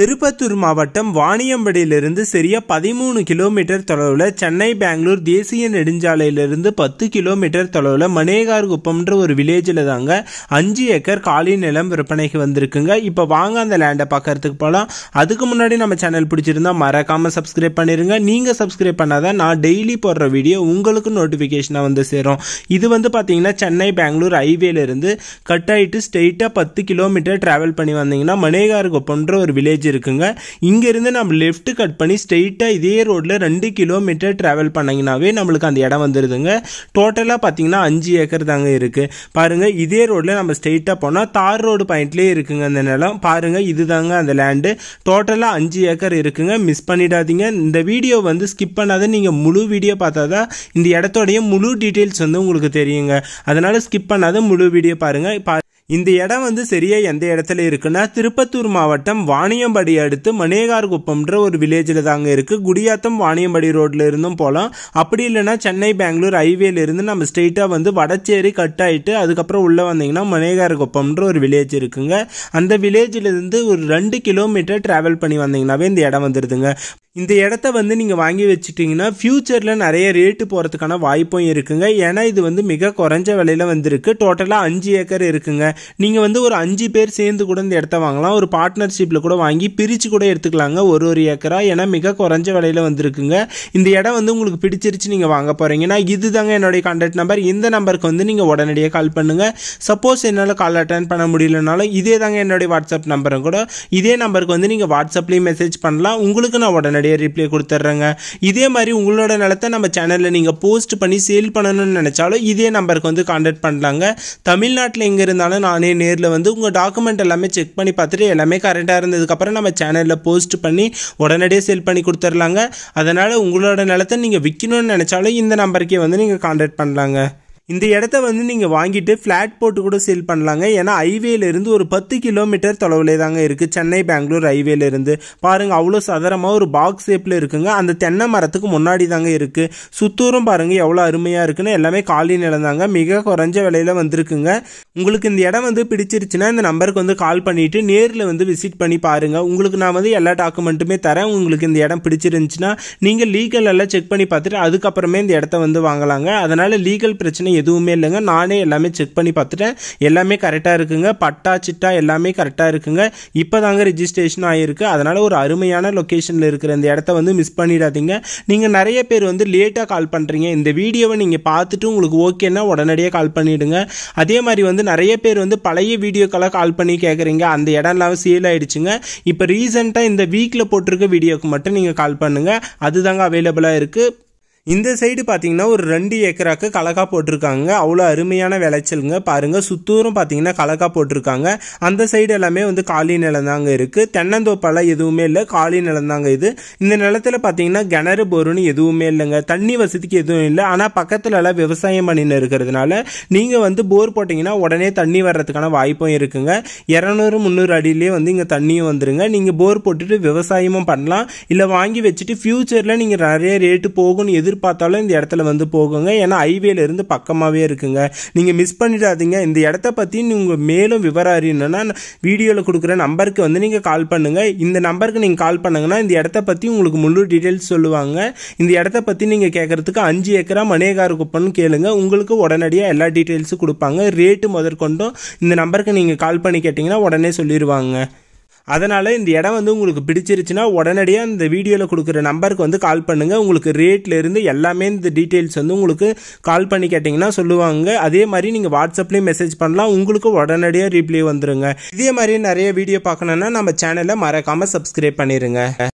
திருப்பத்தூர் மாவட்டம் வாணியம்படியிலிருந்து சரியா பதிமூணு கிலோமீட்டர் தொலைவில் சென்னை பெங்களூர் தேசிய நெடுஞ்சாலையிலிருந்து பத்து கிலோமீட்டர் தொலைவில் மனேகார் குப்பம்ன்ற ஒரு வில்லேஜில் தாங்க அஞ்சு ஏக்கர் காலி நிலம் விற்பனைக்கு வந்திருக்குங்க இப்போ வாங்க அந்த லேண்டை பார்க்கறதுக்கு போகலாம் அதுக்கு முன்னாடி நம்ம சேனல் பிடிச்சிருந்தா மறக்காமல் சப்ஸ்கிரைப் பண்ணிடுங்க நீங்கள் சப்ஸ்கிரைப் தான் நான் டெய்லி போடுற வீடியோ உங்களுக்கு நோட்டிஃபிகேஷனாக வந்து சேரும் இது வந்து பார்த்தீங்கன்னா சென்னை பெங்களூர் ஹைவேலேருந்து கட் ஆகிட்டு ஸ்ட்ரெயிட்டாக பத்து கிலோமீட்டர் ட்ராவல் பண்ணி வந்தீங்கன்னா மனேகார் குப்பம்ன்ற ஒரு வில்லேஜ் காலேஜ் இருக்குங்க இங்கேருந்து நம்ம லெஃப்ட் கட் பண்ணி ஸ்ட்ரெயிட்டாக இதே ரோட்டில் ரெண்டு கிலோமீட்டர் ட்ராவல் பண்ணிங்கனாவே நம்மளுக்கு அந்த இடம் வந்துடுதுங்க டோட்டலாக பார்த்தீங்கன்னா அஞ்சு ஏக்கர் தாங்க இருக்குது பாருங்கள் இதே ரோட்டில் நம்ம ஸ்ட்ரெயிட்டாக போனால் தார் ரோடு பாயிண்ட்லேயே இருக்குங்க அந்த நிலம் பாருங்கள் இது தாங்க அந்த லேண்டு டோட்டலாக அஞ்சு ஏக்கர் இருக்குங்க மிஸ் பண்ணிடாதீங்க இந்த வீடியோ வந்து ஸ்கிப் பண்ணாத நீங்கள் முழு வீடியோ பார்த்தா தான் இந்த இடத்தோடைய முழு டீட்டெயில்ஸ் வந்து உங்களுக்கு தெரியுங்க அதனால் ஸ்கிப் பண்ணாத முழு வீடியோ பாருங்கள் இந்த இடம் வந்து சரியா எந்த இடத்துல இருக்குன்னா திருப்பத்தூர் மாவட்டம் வாணியம்படி அடுத்து மணேகார்குப்பம்ன்ற ஒரு வில்லேஜில் தாங்க இருக்கு குடியாத்தம் வாணியம்படி ரோட்ல இருந்தும் போகலாம் அப்படி இல்லைன்னா சென்னை பெங்களூர் ஹைவேல இருந்து நம்ம ஸ்ட்ரெயிட்டாக வந்து வடச்சேரி கட் ஆயிட்டு அதுக்கப்புறம் உள்ள வந்தீங்கன்னா மணேகார்குப்பம்ன்ற ஒரு வில்லேஜ் இருக்குங்க அந்த வில்லேஜில் இருந்து ஒரு ரெண்டு கிலோமீட்டர் டிராவல் பண்ணி வந்தீங்கன்னாவே இந்த இடம் வந்துருதுங்க இந்த இடத்த வந்து நீங்கள் வாங்கி வச்சுட்டிங்கன்னா ஃப்யூச்சரில் நிறைய ரேட்டு போகிறதுக்கான வாய்ப்பும் இருக்குங்க ஏன்னா இது வந்து மிக குறைஞ்ச விலையில் வந்திருக்கு டோட்டலாக அஞ்சு ஏக்கர் இருக்குங்க நீங்கள் வந்து ஒரு அஞ்சு பேர் சேர்ந்து கூட இந்த இடத்த வாங்கலாம் ஒரு பார்ட்னர்ஷிப்பில் கூட வாங்கி பிரித்து கூட எடுத்துக்கலாங்க ஒரு ஒரு ஏக்கராக ஏன்னா மிக குறைஞ்ச விலையில் வந்திருக்குங்க இந்த இடம் வந்து உங்களுக்கு பிடிச்சிருச்சு நீங்கள் வாங்க போகிறீங்கன்னா இது தாங்க என்னுடைய கான்டாக்ட் நம்பர் இந்த நம்பருக்கு வந்து நீங்கள் உடனடியாக கால் பண்ணுங்கள் சப்போஸ் என்னால் கால் அட்டன் பண்ண முடியலனாலும் இதே தாங்க என்னுடைய வாட்ஸ்அப் நம்பரும் கூட இதே நம்பருக்கு வந்து நீங்கள் வாட்ஸ்அப்லேயும் மெசேஜ் பண்ணலாம் உங்களுக்கு நான் உடனே உடனடியாக ரிப்ளை கொடுத்துட்றேங்க இதே மாதிரி உங்களோட நிலத்தை நம்ம சேனலில் நீங்கள் போஸ்ட் பண்ணி சேல் பண்ணணும்னு நினச்சாலும் இதே நம்பருக்கு வந்து கான்டாக்ட் பண்ணலாங்க தமிழ்நாட்டில் எங்கே இருந்தாலும் நானே நேரில் வந்து உங்கள் டாக்குமெண்ட் எல்லாமே செக் பண்ணி பார்த்துட்டு எல்லாமே கரெக்டாக இருந்ததுக்கப்புறம் நம்ம சேனலில் போஸ்ட் பண்ணி உடனடியே சேல் பண்ணி கொடுத்துர்லாங்க அதனால் உங்களோட நிலத்தை நீங்கள் விற்கணும்னு நினச்சாலும் இந்த நம்பருக்கே வந்து நீங்கள் கான்டாக்ட் பண்ணலாங்க இந்த இடத்த வந்து நீங்கள் வாங்கிட்டு ஃப்ளாட் போட்டு கூட சேல் பண்ணலாங்க ஏன்னா ஹைவேலேருந்து ஒரு பத்து கிலோமீட்டர் தொலைவில் தாங்க இருக்குது சென்னை பெங்களூர் ஹைவேலேருந்து பாருங்கள் அவ்வளோ சதரமாக ஒரு பாக்ஸ் ஷேப்பில் இருக்குங்க அந்த தென்னை மரத்துக்கு முன்னாடி தாங்க இருக்குது சுத்தூரும் பாருங்கள் எவ்வளோ அருமையாக இருக்குன்னு எல்லாமே காலி நிலந்தாங்க மிக குறைஞ்ச விலையில் வந்திருக்குங்க உங்களுக்கு இந்த இடம் வந்து பிடிச்சிருச்சுன்னா இந்த நம்பருக்கு வந்து கால் பண்ணிவிட்டு நேரில் வந்து விசிட் பண்ணி பாருங்கள் உங்களுக்கு நான் வந்து எல்லா டாக்குமெண்ட்டுமே தரேன் உங்களுக்கு இந்த இடம் பிடிச்சிருந்துச்சுன்னா நீங்கள் லீகல் எல்லாம் செக் பண்ணி பார்த்துட்டு அதுக்கப்புறமே இந்த இடத்த வந்து வாங்கலாங்க அதனால் லீகல் பிரச்சனை பிரச்சனை எதுவுமே இல்லைங்க நானே எல்லாமே செக் பண்ணி பார்த்துட்டேன் எல்லாமே கரெக்டாக இருக்குங்க பட்டா சிட்டா எல்லாமே கரெக்டாக இருக்குங்க இப்போ தாங்க ரிஜிஸ்ட்ரேஷன் ஆகிருக்கு அதனால் ஒரு அருமையான லொக்கேஷனில் இருக்கிற இந்த இடத்த வந்து மிஸ் பண்ணிடாதீங்க நீங்கள் நிறைய பேர் வந்து லேட்டாக கால் பண்ணுறீங்க இந்த வீடியோவை நீங்கள் பார்த்துட்டு உங்களுக்கு ஓகேன்னா உடனடியாக கால் பண்ணிவிடுங்க அதே மாதிரி வந்து நிறைய பேர் வந்து பழைய வீடியோக்கெல்லாம் கால் பண்ணி கேட்குறீங்க அந்த இடம்லாம் சேல் ஆகிடுச்சுங்க இப்போ ரீசெண்டாக இந்த வீக்கில் போட்டிருக்க வீடியோக்கு மட்டும் நீங்கள் கால் பண்ணுங்கள் அதுதாங்க அவைலபிளாக இருக்குது இந்த சைடு பார்த்தீங்கன்னா ஒரு ரெண்டு ஏக்கராக்கு கலக்கா போட்டிருக்காங்க அவ்வளோ அருமையான விளைச்சலுங்க பாருங்கள் சுத்தூரம் பார்த்தீங்கன்னா கலக்கா போட்டிருக்காங்க அந்த சைடு எல்லாமே வந்து காலி நிலம் தாங்க இருக்குது தென்னந்தோப்பெல்லாம் எதுவுமே இல்லை காலி நிலம் தாங்க இது இந்த நிலத்தில் பார்த்தீங்கன்னா கிணறு போருன்னு எதுவுமே இல்லைங்க தண்ணி வசதிக்கு எதுவும் இல்லை ஆனால் பக்கத்துலலாம் விவசாயம் பண்ணின்னு இருக்கிறதுனால நீங்கள் வந்து போர் போட்டிங்கன்னா உடனே தண்ணி வர்றதுக்கான வாய்ப்பும் இருக்குங்க இரநூறு முந்நூறு அடியிலே வந்து இங்கே தண்ணியும் வந்துருங்க நீங்கள் போர் போட்டுட்டு விவசாயமும் பண்ணலாம் இல்லை வாங்கி வச்சுட்டு ஃப்யூச்சரில் நீங்கள் நிறைய ரேட்டு போகணும் எது எதிர்பார்த்தாலும் இந்த இடத்துல வந்து போகுங்க ஏன்னா ஹைவேலேருந்து பக்கமாகவே இருக்குங்க நீங்கள் மிஸ் பண்ணிடாதீங்க இந்த இடத்த பற்றி நீங்கள் மேலும் விவரம் அறியணும்னா வீடியோவில் கொடுக்குற நம்பருக்கு வந்து நீங்கள் கால் பண்ணுங்கள் இந்த நம்பருக்கு நீங்கள் கால் பண்ணுங்கன்னா இந்த இடத்த பற்றி உங்களுக்கு முழு டீட்டெயில்ஸ் சொல்லுவாங்க இந்த இடத்த பற்றி நீங்கள் கேட்குறதுக்கு அஞ்சு ஏக்கரா மணேகார் குப்பம்னு கேளுங்க உங்களுக்கு உடனடியாக எல்லா டீட்டெயில்ஸும் கொடுப்பாங்க ரேட்டு முதற்கொண்டும் இந்த நம்பருக்கு நீங்கள் கால் பண்ணி கேட்டிங்கன்னா உடனே சொல்லிடுவாங்க அதனால் இந்த இடம் வந்து உங்களுக்கு பிடிச்சிருச்சுன்னா உடனடியாக இந்த வீடியோவில் கொடுக்குற நம்பருக்கு வந்து கால் பண்ணுங்கள் உங்களுக்கு ரேட்லேருந்து எல்லாமே இந்த டீட்டெயில்ஸ் வந்து உங்களுக்கு கால் பண்ணி கேட்டிங்கன்னா சொல்லுவாங்க அதே மாதிரி நீங்கள் வாட்ஸ்அப்லேயும் மெசேஜ் பண்ணலாம் உங்களுக்கு உடனடியாக ரிப்ளை வந்துடுங்க இதே மாதிரி நிறைய வீடியோ பார்க்கணுன்னா நம்ம சேனலை மறக்காமல் சப்ஸ்கிரைப் பண்ணிடுங்க